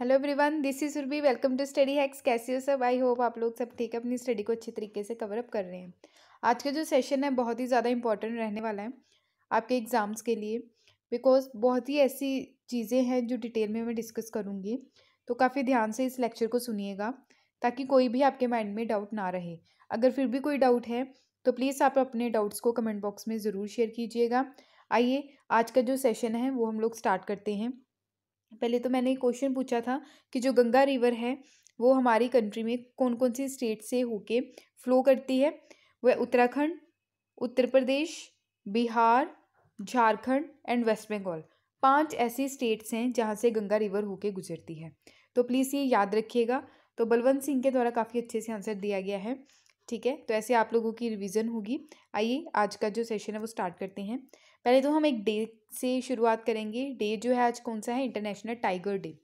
hello everyone this is Surabhi welcome to study hacks कैसे हो सब आई होप आप लोग सब ठीक है अपनी स्टडी को अच्छे तरीके से कवर अप कर रहे हैं आज का जो सेशन है बहुत ही ज़्यादा इंपॉर्टेंट रहने वाला है आपके एग्ज़ाम्स के लिए बिकॉज बहुत ही ऐसी चीज़ें हैं जो डिटेल में मैं डिस्कस करूँगी तो काफ़ी ध्यान से इस लेक्चर को सुनिएगा ताकि कोई भी आपके माइंड में डाउट ना रहे अगर फिर भी कोई डाउट है तो प्लीज़ आप अपने डाउट्स को कमेंट बॉक्स में ज़रूर शेयर कीजिएगा आइए आज का जो सेशन है वो हम लोग स्टार्ट करते हैं पहले तो मैंने क्वेश्चन पूछा था कि जो गंगा रिवर है वो हमारी कंट्री में कौन कौन सी स्टेट से होके फ्लो करती है वह उत्तराखंड उत्तर प्रदेश बिहार झारखंड एंड वेस्ट बंगाल पांच ऐसी स्टेट्स हैं जहाँ से गंगा रिवर होके गुजरती है तो प्लीज़ ये याद रखिएगा तो बलवंत सिंह के द्वारा काफ़ी अच्छे से आंसर दिया गया है ठीक है तो ऐसे आप लोगों की रिवीजन होगी आइए आज का जो सेशन है वो स्टार्ट करते हैं पहले तो हम एक डे से शुरुआत करेंगे डे जो है आज कौन सा है international tiger day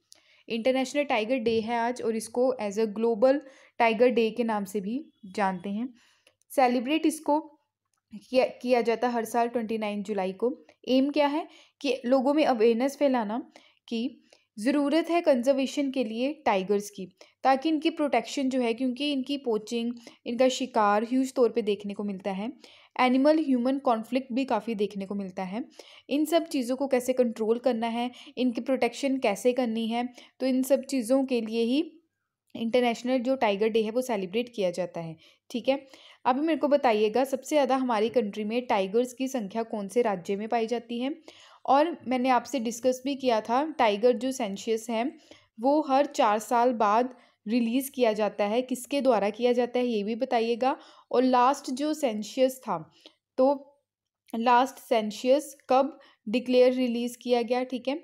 international tiger day है आज और इसको as a global tiger day के नाम से भी जानते हैं सेलिब्रेट इसको किया किया जाता हर साल ट्वेंटी नाइन जुलाई को एम क्या है कि लोगों में अवेयरनेस फैलाना कि ज़रूरत है कंजर्वेशन के लिए टाइगर्स की ताकि इनकी प्रोटेक्शन जो है क्योंकि इनकी पोचिंग इनका शिकार ह्यूज तौर पे देखने को मिलता है एनिमल ह्यूमन कॉन्फ्लिक्ट भी काफ़ी देखने को मिलता है इन सब चीज़ों को कैसे कंट्रोल करना है इनकी प्रोटेक्शन कैसे करनी है तो इन सब चीज़ों के लिए ही इंटरनेशनल जो टाइगर डे है वो सेलिब्रेट किया जाता है ठीक है अभी मेरे को बताइएगा सबसे ज़्यादा हमारी कंट्री में टाइगर्स की संख्या कौन से राज्य में पाई जाती है और मैंने आपसे डिस्कस भी किया था टाइगर जो सेंशियस हैं वो हर चार साल बाद रिलीज़ किया जाता है किसके द्वारा किया जाता है ये भी बताइएगा और लास्ट जो सेंशियस था तो लास्ट सेंशियस कब डिक्लेयर रिलीज़ किया गया ठीक है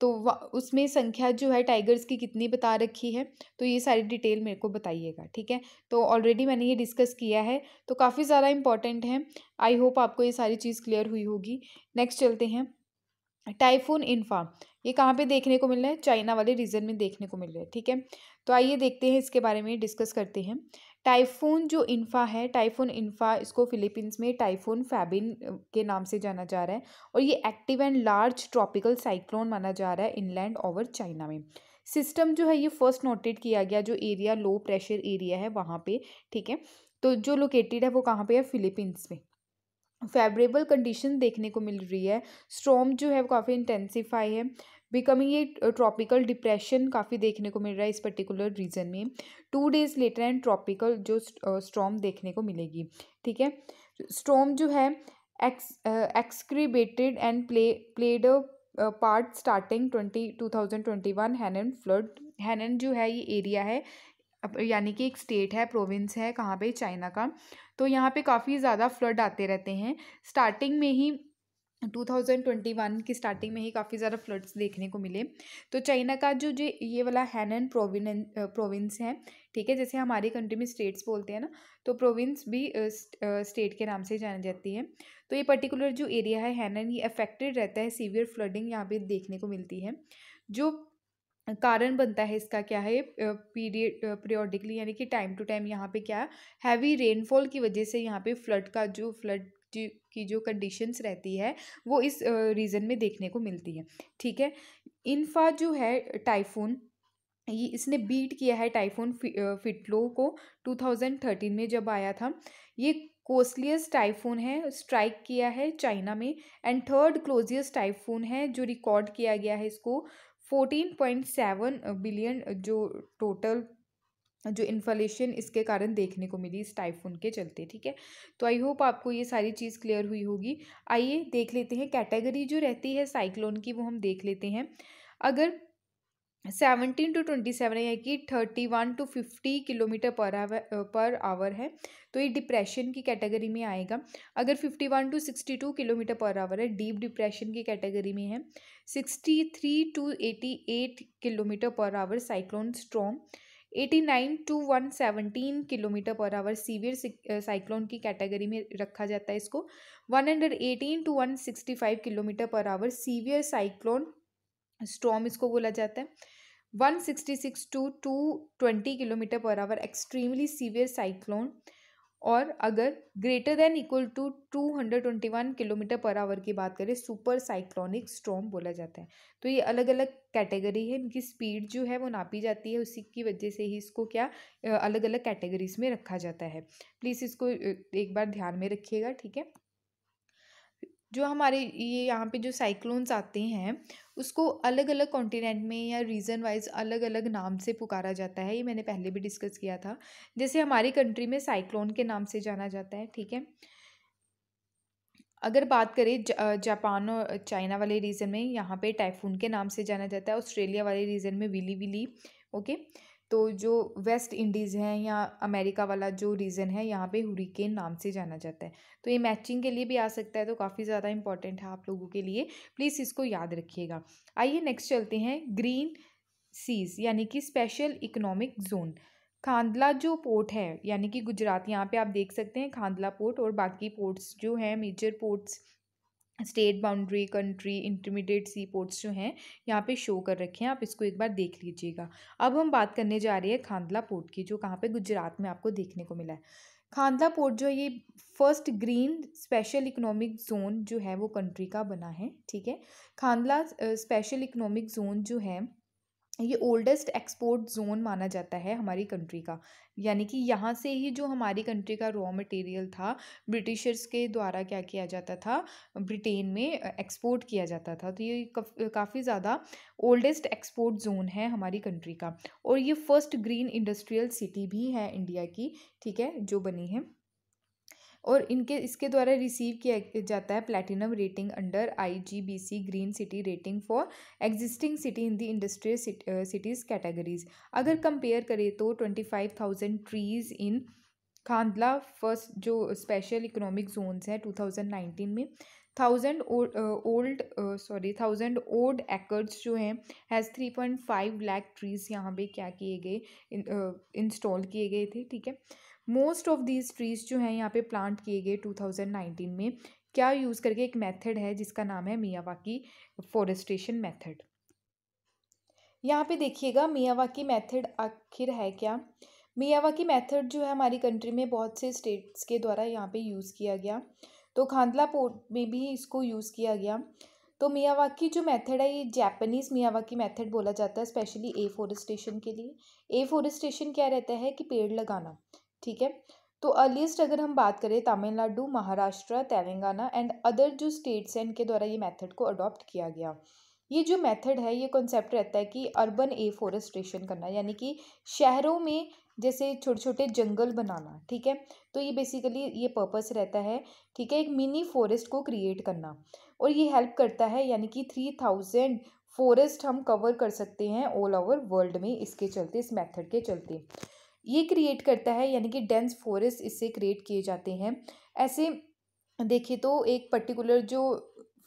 तो उसमें संख्या जो है टाइगर्स की कितनी बता रखी है तो ये सारी डिटेल मेरे को बताइएगा ठीक है तो ऑलरेडी मैंने ये डिस्कस किया है तो काफ़ी ज़्यादा इंपॉर्टेंट है आई होप आपको ये सारी चीज़ क्लियर हुई होगी नेक्स्ट चलते हैं टाइफून इन्फा ये कहाँ पे देखने को मिल रहा है चाइना वाले रीजन में देखने को मिल रहा है ठीक है तो आइए देखते हैं इसके बारे में डिस्कस करते हैं टाइफून जो इन्फा है टाइफून इन्फा इसको फिलीपींस में टाइफून फैबिन के नाम से जाना जा रहा है और ये active and large tropical cyclone माना जा रहा है इनलैंड ओवर चाइना में सिस्टम जो है ये फर्स्ट नोटेड किया गया जो एरिया लो प्रेशर एरिया है वहाँ पे ठीक है तो जो लोकेटेड है वो कहाँ पे है फिलीपींस में फेवरेबल कंडीशन देखने को मिल रही है स्ट्रॉम जो है वो काफ़ी इंटेंसीफाई है बिकमिंग ये ट्रॉपिकल डिप्रेशन काफ़ी देखने को मिल रहा है इस पर्टिकुलर रीजन में two days later and tropical जो स्ट्रॉम देखने को मिलेगी ठीक है स्ट्रॉम जो है ex exacerbated and play played part starting twenty two thousand twenty one Henan flood Henan जो है ये एरिया है यानी कि एक स्टेट है प्रोविंस है कहाँ पे चाइना का तो यहाँ पे काफ़ी ज़्यादा फ्लड आते रहते हैं स्टार्टिंग में ही 2021 की स्टार्टिंग में ही काफ़ी ज़्यादा फ्लड्स देखने को मिले तो चाइना का जो जो ये वाला हैनन प्रोविन प्रोविंस है ठीक है जैसे हमारी कंट्री में स्टेट्स बोलते हैं ना तो प्रोविंस भी स्टेट के नाम से जानी जाती है तो ये पर्टिकुलर जो एरिया है हैनन ये अफेक्टेड रहता है सीवियर फ्लडिंग यहाँ पे देखने को मिलती है जो कारण बनता है इसका क्या है पीरियड पीरियोडिकली यानी कि टाइम टू टाइम यहाँ पे क्या हैवी रेनफॉल की वजह से यहाँ पे फ्लड का जो फ्लड की जो कंडीशंस रहती है वो इस रीज़न में देखने को मिलती है ठीक है इन्फा जो है टाइफून ये इसने बीट किया है टाइफून फि, फिटलो को 2013 में जब आया था ये कोस्लियस टाइफून है स्ट्राइक किया है चाइना में एंड थर्ड क्लोजियस टाइफून है जो रिकॉर्ड किया गया है इसको फोर्टीन पॉइंट सेवन बिलियन जो टोटल जो इन्फ्लेशन इसके कारण देखने को मिली इस टाइफून के चलते ठीक है तो आई होप आपको ये सारी चीज़ क्लियर हुई होगी आइए देख लेते हैं कैटेगरी जो रहती है साइक्लोन की वो हम देख लेते हैं अगर सेवनटीन टू ट्वेंटी सेवन है कि thirty one to fifty kilometre per hour per hour है तो ये डिप्रेशन की कैटेगरी में आएगा अगर fifty one to sixty two kilometre per hour है डीप डिप्रेशन की कैटेगरी में है sixty three to eighty eight kilometre per hour cyclone strong eighty nine to one seventeen kilometre per hour severe cyclone की category में रखा जाता है इसको one hundred eighteen to one sixty five kilometre per hour severe cyclone storm इसको बोला जाता है 166 to 220 kilometre per hour extremely severe cyclone और अगर greater than equal to 221 kilometre per hour की बात करें सुपर साइक्लोनिक स्टॉम बोला जाता है तो ये अलग अलग कैटेगरी है इनकी स्पीड जो है वो नापी जाती है उसी की वजह से ही इसको क्या अलग अलग कैटेगरीज में रखा जाता है प्लीज़ इसको एक बार ध्यान में रखिएगा ठीक है जो हमारे ये यहाँ पे जो साइक्लोन्स आते हैं उसको अलग अलग कॉन्टिनेंट में या रीजन वाइज अलग अलग नाम से पुकारा जाता है ये मैंने पहले भी डिस्कस किया था जैसे हमारी कंट्री में साइक्लोन के नाम से जाना जाता है ठीक है अगर बात करें जापान और चाइना वाले रीजन में यहाँ पे टाइफून के नाम से जाना जाता है ऑस्ट्रेलिया वाले रीजन में विली विली ओके तो जो वेस्ट इंडीज़ हैं या अमेरिका वाला जो रीज़न है यहाँ पे हुरिकेन नाम से जाना जाता है तो ये मैचिंग के लिए भी आ सकता है तो काफ़ी ज़्यादा इंपॉर्टेंट है आप लोगों के लिए प्लीज़ इसको याद रखिएगा आइए नेक्स्ट चलते हैं ग्रीन सीज यानी कि स्पेशल इकोनॉमिक जोन खांदला जो पोर्ट है यानी कि गुजरात यहाँ पे आप देख सकते हैं खांदला पोर्ट और बाकी पोर्ट्स जो हैं major ports state boundary country intermediate sea ports जो हैं यहाँ पे शो कर रखे हैं आप इसको एक बार देख लीजिएगा अब हम बात करने जा रहे हैं खांदला पोर्ट की जो कहाँ पे गुजरात में आपको देखने को मिला है खांदला पोर्ट जो है ये first green special economic zone जो है वो कंट्री का बना है ठीक है खांदला स्पेशल इकोनॉमिक जोन जो है ये ओल्डेस्ट एक्सपोर्ट जोन माना जाता है हमारी कंट्री का यानी कि यहाँ से ही जो हमारी कंट्री का रॉ मटेरियल था ब्रिटिशर्स के द्वारा क्या किया जाता था ब्रिटेन में एक्सपोर्ट किया जाता था तो ये काफ़ी ज़्यादा ओल्डेस्ट एक्सपोर्ट जोन है हमारी कंट्री का और ये फर्स्ट ग्रीन इंडस्ट्रियल सिटी भी है इंडिया की ठीक है जो बनी है और इनके इसके द्वारा रिसीव किया जाता है platinum rating under IGBC green city rating for existing city in the industrial cities categories अगर कंपेयर करें तो twenty five thousand trees in Kandla first जो स्पेशल इकोनॉमिक जोन्स हैं टू थाउजेंड नाइनटीन में thousand old sorry thousand old acres जो हैं has three point five lakh trees यहाँ पे क्या किए गए इंस्टॉल uh, किए गए थे ठीक है मोस्ट ऑफ दीज ट्रीज़ जो हैं यहाँ पे प्लांट किए गए 2019 में क्या यूज़ करके एक मेथड है जिसका नाम है मियावाकी फॉरेस्टेशन मेथड यहाँ पे देखिएगा मियावाकी मेथड आखिर है क्या मियावाकी मेथड जो है हमारी कंट्री में बहुत से स्टेट्स के द्वारा यहाँ पे यूज़ किया गया तो खांदला पोर्ट में भी इसको यूज़ किया गया तो मियावाकी जो मेथड है ये जापानीज़ मियावाकी मेथड बोला जाता है स्पेशली ए फॉरेस्टेशन के लिए ए फॉरेस्टेशन क्या रहता है कि पेड़ लगाना ठीक है तो अर्लीस्ट अगर हम बात करें तमिलनाडु महाराष्ट्र तेलंगाना एंड अदर जो स्टेट्स हैं इनके द्वारा ये मेथड को अडॉप्ट किया गया ये जो मेथड है ये कॉन्सेप्ट रहता है कि अर्बन ए फॉरेस्ट्रेशन करना यानी कि शहरों में जैसे छोटे छोटे जंगल बनाना ठीक है तो ये बेसिकली ये पर्पस रहता है ठीक है एक मिनी फॉरेस्ट को क्रिएट करना और ये हेल्प करता है यानी कि थ्री थाउजेंड फॉरेस्ट हम कवर कर सकते हैं ऑल ओवर वर्ल्ड में इसके चलते इस मेथड के चलते ये क्रिएट करता है यानी कि डेंस फॉरेस्ट इससे क्रिएट किए जाते हैं ऐसे देखिए तो एक पर्टिकुलर जो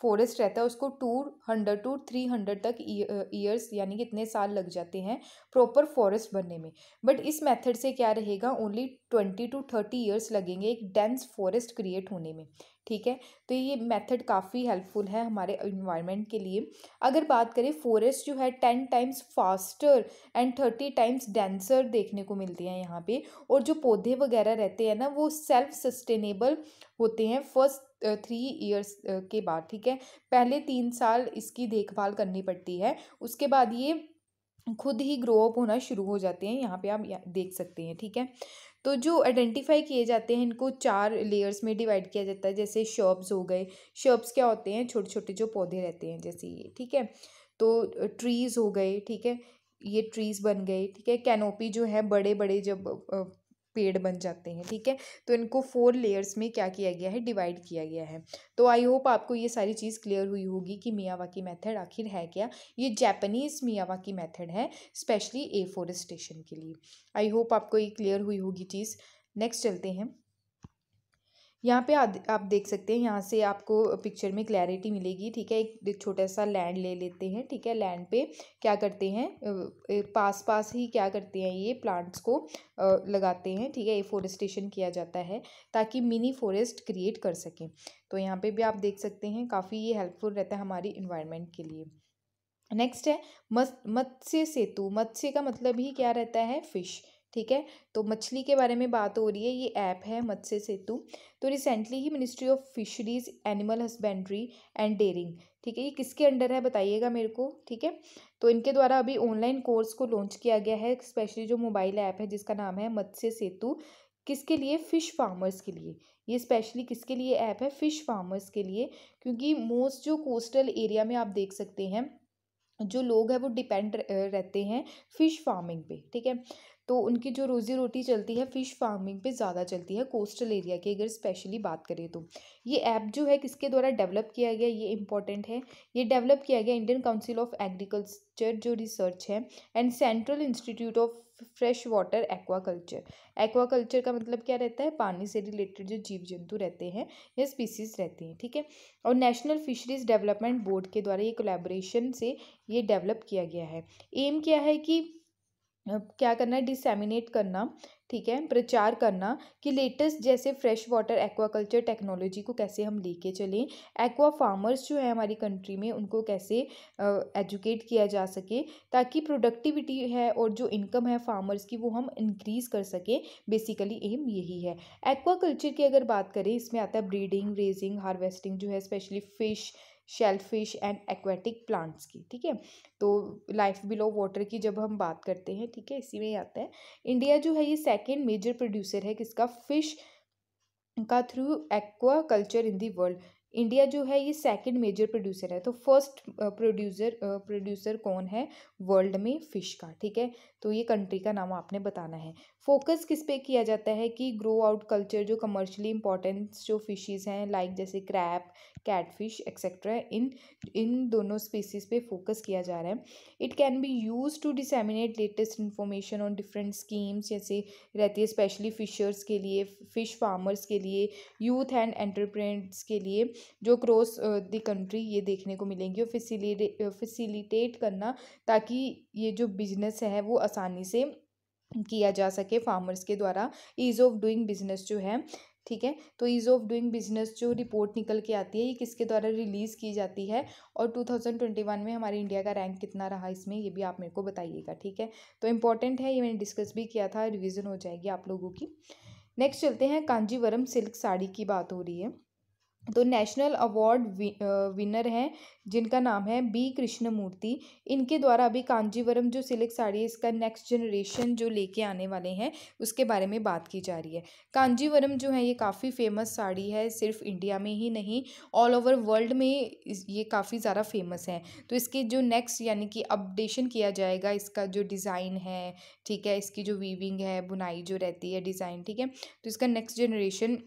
फॉरेस्ट रहता है उसको two hundred to three hundred तक ईयर्स यानी कि इतने साल लग जाते हैं प्रॉपर फॉरेस्ट बनने में बट इस मेथड से क्या रहेगा only twenty to thirty years लगेंगे एक डेंस फॉरेस्ट क्रिएट होने में ठीक है तो ये मेथड काफ़ी हेल्पफुल है हमारे इन्वायरमेंट के लिए अगर बात करें फॉरेस्ट जो है ten times faster and thirty times denser देखने को मिलते हैं यहाँ पे और जो पौधे वगैरह रहते हैं ना वो सेल्फ सस्टेनेबल होते हैं फर्स्ट थ्री ईयर्स के बाद ठीक है पहले तीन साल इसकी देखभाल करनी पड़ती है उसके बाद ये खुद ही ग्रो अप होना शुरू हो जाते हैं यहाँ पे आप देख सकते हैं ठीक है तो जो आइडेंटिफाई किए जाते हैं इनको चार लेयर्स में डिवाइड किया जाता है जैसे शर्ब्स हो गए शर्ब्स क्या होते हैं छोटे छोटे जो पौधे रहते हैं जैसे ये ठीक है तो ट्रीज़ हो गए ठीक है ये ट्रीज़ बन गए ठीक है कैनोपी जो है बड़े बड़े जब पेड़ बन जाते हैं ठीक है तो इनको फोर लेयर्स में क्या किया गया है डिवाइड किया गया है तो आई होप आपको ये सारी चीज़ क्लियर हुई होगी कि की मैथड आखिर है क्या ये जैपनीज़ मियावा की मैथड है स्पेशली एफोरेस्टेशन के लिए आई होप आपको ये क्लियर हुई होगी चीज़ नेक्स्ट चलते हैं यहाँ पे आप देख सकते हैं यहाँ से आपको पिक्चर में क्लैरिटी मिलेगी ठीक है एक छोटा सा लैंड ले लेते हैं ठीक है लैंड पे क्या करते हैं पास पास ही क्या करते हैं ये प्लांट्स को लगाते हैं ठीक है एफोरेस्टेशन किया जाता है ताकि मिनी फॉरेस्ट क्रिएट कर सकें तो यहाँ पे भी आप देख सकते हैं काफ़ी ये हेल्पफुल रहता है हमारी इन्वायरमेंट के लिए नेक्स्ट है मत्स्य सेतु मत्स्य का मतलब ही क्या रहता है फ़िश ठीक है तो मछली के बारे में बात हो रही है ये ऐप है मत्स्य सेतु तो रिसेंटली ही ministry of fisheries animal husbandry and dairying ठीक है ये किसके अंडर है बताइएगा मेरे को ठीक है तो इनके द्वारा अभी ऑनलाइन कोर्स को लॉन्च किया गया है स्पेशली जो मोबाइल ऐप है जिसका नाम है मत्स्य सेतु किसके लिए फ़िश फार्मर्स के लिए ये स्पेशली किसके लिए ऐप है फ़िश फार्मर्स के लिए क्योंकि मोस्ट जो कोस्टल एरिया में आप देख सकते हैं जो लोग हैं वो डिपेंड रहते हैं फ़िश फार्मिंग पे ठीक है तो उनकी जो रोज़ी रोटी चलती है फ़िश फार्मिंग पे ज़्यादा चलती है कोस्टल एरिया की अगर स्पेशली बात करें तो ये ऐप जो है किसके द्वारा डेवलप किया गया ये इंपॉर्टेंट है ये डेवलप किया गया इंडियन काउंसिल ऑफ एग्रीकल्चर जो रिसर्च है and central institute of fresh water aquaculture aquaculture का मतलब क्या रहता है पानी से रिलेटेड जो जीव जंतु रहते हैं या स्पीसीज रहती हैं ठीक है और नेशनल फिशरीज डेवलपमेंट बोर्ड के द्वारा ये कोलेबोरेशन से ये डेवलप किया गया है एम क्या है कि क्या करना है डिसेमिनेट करना ठीक है प्रचार करना कि लेटेस्ट जैसे फ्रेश वाटर एक्वाकल्चर टेक्नोलॉजी को कैसे हम लेके चलें एक्वा फार्मर्स जो है हमारी कंट्री में उनको कैसे एजुकेट uh, किया जा सके ताकि प्रोडक्टिविटी है और जो इनकम है फार्मर्स की वो हम इंक्रीज़ कर सकें बेसिकली एम यही है एक्वाकल्चर की अगर बात करें इसमें आता है ब्रीडिंग रेजिंग हार्वेस्टिंग जो है specially fish shellfish and aquatic plants की ठीक है तो लाइफ बिलो वाटर की जब हम बात करते हैं ठीक है इसी में ही आता है इंडिया जो है ये सेकेंड मेजर प्रोड्यूसर है किसका फिश का through aquaculture in the world India जो है ये सेकंड मेजर प्रोड्यूसर है तो फर्स्ट प्रोड्यूसर प्रोड्यूसर कौन है वर्ल्ड में फ़िश का ठीक है तो ये कंट्री का नाम आपने बताना है फोकस किस पे किया जाता है कि ग्रो आउट कल्चर जो कमर्शली इंपॉर्टेंस जो फिशेज़ हैं लाइक जैसे क्रैप कैटफिश एक्सेट्रा इन इन दोनों स्पीसीज़ पे फोकस किया जा रहा है it can be use to disseminate latest information on different schemes जैसे रहती है स्पेशली फिशर्स के लिए फ़िश फार्मर्स के लिए यूथ एंड एंटरप्रेन्स के लिए जो क्रॉस द कंट्री ये देखने को मिलेंगी और फिसिलिटे फिसिलिटेट करना ताकि ये जो बिजनेस है वो आसानी से किया जा सके फार्मर्स के द्वारा ईज़ ऑफ डूइंग बिजनेस जो है ठीक है तो ईज़ ऑफ डूइंग बिजनेस जो रिपोर्ट निकल के आती है ये किसके द्वारा रिलीज़ की जाती है और 2021 में हमारे इंडिया का रैंक कितना रहा इसमें ये भी आप मेरे को बताइएगा ठीक है तो इम्पॉर्टेंट है ये मैंने डिस्कस भी किया था रिविज़न हो जाएगी आप लोगों की नेक्स्ट चलते हैं कांजीवरम सिल्क साड़ी की बात हो रही है तो नेशनल अवार्ड विनर हैं जिनका नाम है बी कृष्णमूर्ति इनके द्वारा अभी कांजीवरम जो सिल्क साड़ी है इसका नेक्स्ट जनरेशन जो लेके आने वाले हैं उसके बारे में बात की जा रही है कांजीवरम जो है ये काफ़ी फेमस साड़ी है सिर्फ इंडिया में ही नहीं ऑल ओवर वर्ल्ड में ये काफ़ी ज़्यादा फेमस है तो इसके जो नेक्स्ट यानी कि अपडेशन किया जाएगा इसका जो डिज़ाइन है ठीक है इसकी जो वीविंग है बुनाई जो रहती है डिज़ाइन ठीक है तो इसका नेक्स्ट जनरेशन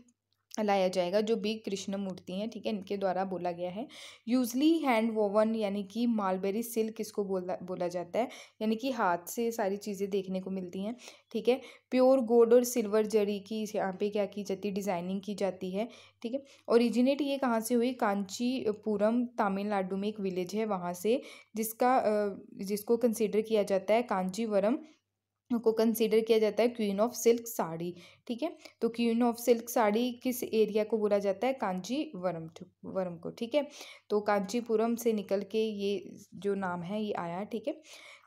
लाया जाएगा जो बी कृष्ण मूर्ति हैं ठीक है इनके द्वारा बोला गया है यूजली हैंड वोवन यानी कि मालबेरी सिल्क इसको बोला बोला जाता है यानी कि हाथ से सारी चीज़ें देखने को मिलती हैं ठीक है प्योर गोल्ड और सिल्वर जरी की यहाँ पे क्या की जाती है डिज़ाइनिंग की जाती है ठीक है ओरिजिनेट ये कहाँ से हुई कांचीपुरम तमिलनाडु में एक विलेज है वहाँ से जिसका जिसको कंसिडर किया जाता है कांचीवरम को कंसीडर किया जाता है क्वीन ऑफ सिल्क साड़ी ठीक है तो क्वीन ऑफ सिल्क साड़ी किस एरिया को बोला जाता है कांचीवरम वरम को ठीक है तो कांचीपुरम से निकल के ये जो नाम है ये आया ठीक है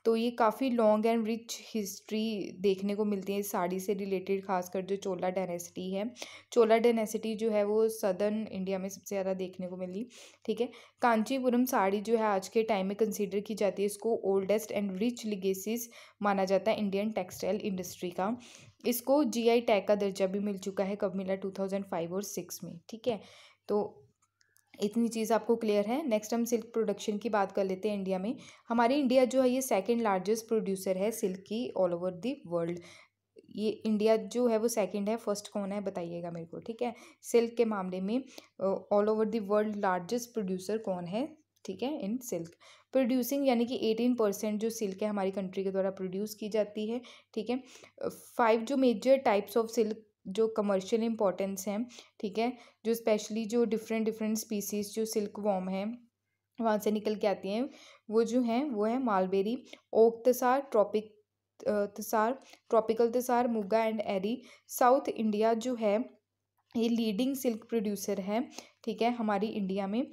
तो ये काफ़ी लॉन्ग एंड रिच हिस्ट्री देखने को मिलती है साड़ी से रिलेटेड खासकर जो चोला डेनेसिटी है चोला डायनेसिटी जो है वो सदर्न इंडिया में सबसे ज़्यादा देखने को मिली ठीक है कांचीपुरम साड़ी जो है आज के टाइम में कंसिडर की जाती है इसको ओल्डेस्ट एंड रिच लिगेसिस माना जाता है इंडियन टेक्सटाइल इंडस्ट्री का इसको जी टैग का दर्जा भी मिल चुका है कब मिला टू और सिक्स में ठीक है तो इतनी चीज़ आपको क्लियर है नेक्स्ट हम सिल्क प्रोडक्शन की बात कर लेते हैं इंडिया में हमारी इंडिया जो है ये सेकेंड लार्जेस्ट प्रोड्यूसर है सिल्क की ऑल ओवर दी वर्ल्ड ये इंडिया जो है वो सेकंड है फर्स्ट कौन है बताइएगा मेरे को ठीक है सिल्क के मामले में all over the world largest producer कौन है ठीक है इन सिल्क प्रोड्यूसिंग यानी कि एटीन परसेंट जो सिल्क है हमारी कंट्री के द्वारा प्रोड्यूस की जाती है ठीक है फाइव जो मेजर टाइप्स ऑफ सिल्क जो कमर्शियल इम्पोर्टेंस हैं ठीक है जो स्पेशली जो डिफरेंट डिफरेंट स्पीसीज़ जो सिल्क वॉम है वहाँ से निकल के आती हैं वो जो हैं वो है mulberry oak tasar tropic tasar tropical tasar muga and eri south India जो है ये लीडिंग सिल्क प्रोड्यूसर है ठीक है हमारी इंडिया में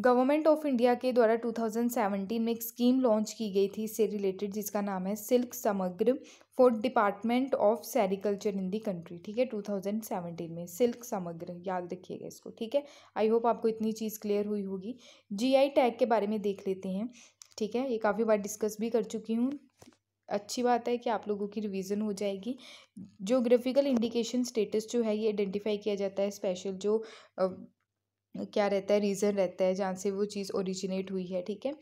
गवर्नमेंट ऑफ इंडिया के द्वारा 2017 में एक स्कीम लॉन्च की गई थी इससे रिलेटेड जिसका नाम है silk Samagra for department of sericulture in the country ठीक है 2017 में सिल्क समग्र याद रखिएगा इसको ठीक है आई होप आपको इतनी चीज़ क्लियर हुई होगी जीआई टैग के बारे में देख लेते हैं ठीक है ये काफ़ी बार डिस्कस भी कर चुकी हूँ अच्छी बात है कि आप लोगों की रिवीजन हो जाएगी जोग्राफिकल इंडिकेशन स्टेटस जो है ये आइडेंटिफाई किया जाता है स्पेशल जो क्या रहता है रीज़न रहता है जहाँ से वो चीज़ ओरिजिनेट हुई है ठीक है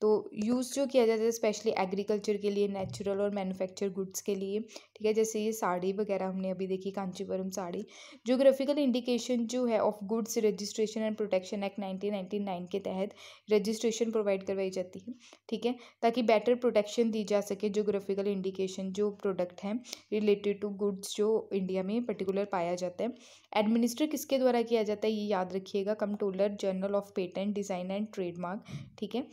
तो यूज़ जो किया जाता है स्पेशली एग्रीकल्चर के लिए नेचुरल और मैन्युफैक्चर गुड्स के लिए ठीक है जैसे ये साड़ी वगैरह हमने अभी देखी कांचीपुरम साड़ी जोग्राफिकल इंडिकेशन जो है of goods registration and protection act nineteen के तहत रजिस्ट्रेशन प्रोवाइड करवाई जाती है ठीक है ताकि बेटर प्रोटेक्शन दी जा सके जोग्राफिकल इंडिकेशन जो प्रोडक्ट हैं रिलेटेड टू गुड्स जो इंडिया में पर्टिकुलर पाया जाता है एडमिनिस्टर किसके द्वारा किया जाता है ये याद रखिएगा controller general of patent design and trademark ठीक है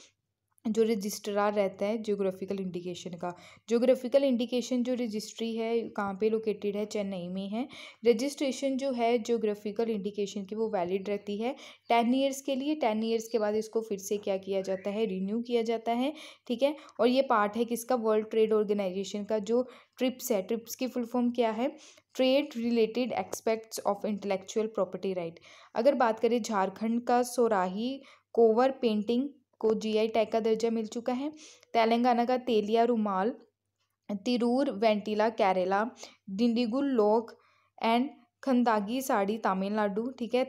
जो रजिस्ट्रार रहता है जियोग्राफिकल इंडिकेशन का ज्योग्राफिकल इंडिकेशन जो रजिस्ट्री है कहाँ पे लोकेटेड है चेन्नई में है रजिस्ट्रेशन जो है ज्योग्राफिकल इंडिकेशन की वो वैलिड रहती है टेन ईयर्स के लिए टेन ईयर्स के बाद इसको फिर से क्या किया जाता है रिन्यू किया जाता है ठीक है और ये पार्ट है किसका वर्ल्ड ट्रेड ऑर्गेनाइजेशन का जो ट्रिप्स है ट्रिप्स की फुल फॉर्म क्या है trade related aspects of intellectual property right अगर बात करें झारखंड का सोराही कोवर पेंटिंग को जीआई टैग का दर्जा मिल चुका है तेलंगाना का तेलिया रुमाल तिरूर वेंटिला केरला डिंडीगुल लोक एंड खंदागी साड़ी तमिलनाडु ठीक है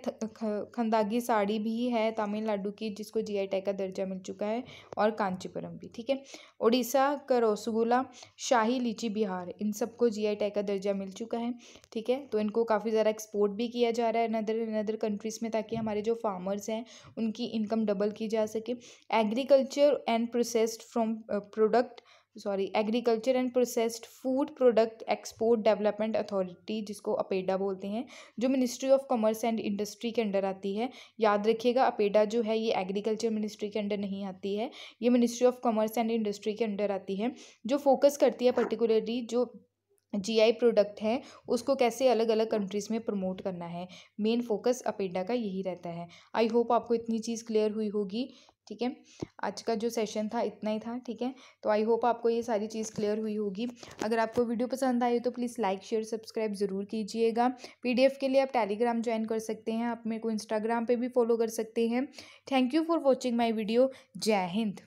खंदागी साड़ी भी है तमिलनाडु की जिसको जीआई टैग का दर्जा मिल चुका है और कांचीपुरम भी ठीक है उड़ीसा का रसगुल्ला शाही लीची बिहार इन सबको जीआई टैग का दर्जा मिल चुका है ठीक है तो इनको काफ़ी ज़्यादा एक्सपोर्ट भी किया जा रहा है अनदर अनदर कंट्रीज़ में ताकि हमारे जो फार्मर्स हैं उनकी इनकम डबल की जा सके agriculture and processed from product sorry agriculture and processed food product export development authority जिसको अपेडा बोलते हैं जो ministry of commerce and industry के अंडर आती है याद रखिएगा अपेडा जो है ये एग्रीकल्चर मिनिस्ट्री के अंडर नहीं आती है ये ministry of commerce and industry के अंडर आती है जो फोकस करती है पर्टिकुलरली जो जीआई प्रोडक्ट है उसको कैसे अलग अलग कंट्रीज़ में प्रमोट करना है मेन फोकस अपेडा का यही रहता है आई होप आपको इतनी चीज़ क्लियर हुई होगी ठीक है आज का जो सेशन था इतना ही था ठीक है तो आई होप आपको ये सारी चीज़ क्लियर हुई होगी अगर आपको वीडियो पसंद आई तो प्लीज़ लाइक शेयर सब्सक्राइब ज़रूर कीजिएगा पीडीएफ के लिए आप टेलीग्राम ज्वाइन कर सकते हैं आप मेरे को इंस्टाग्राम पे भी फॉलो कर सकते हैं thank you for watching my video जय हिंद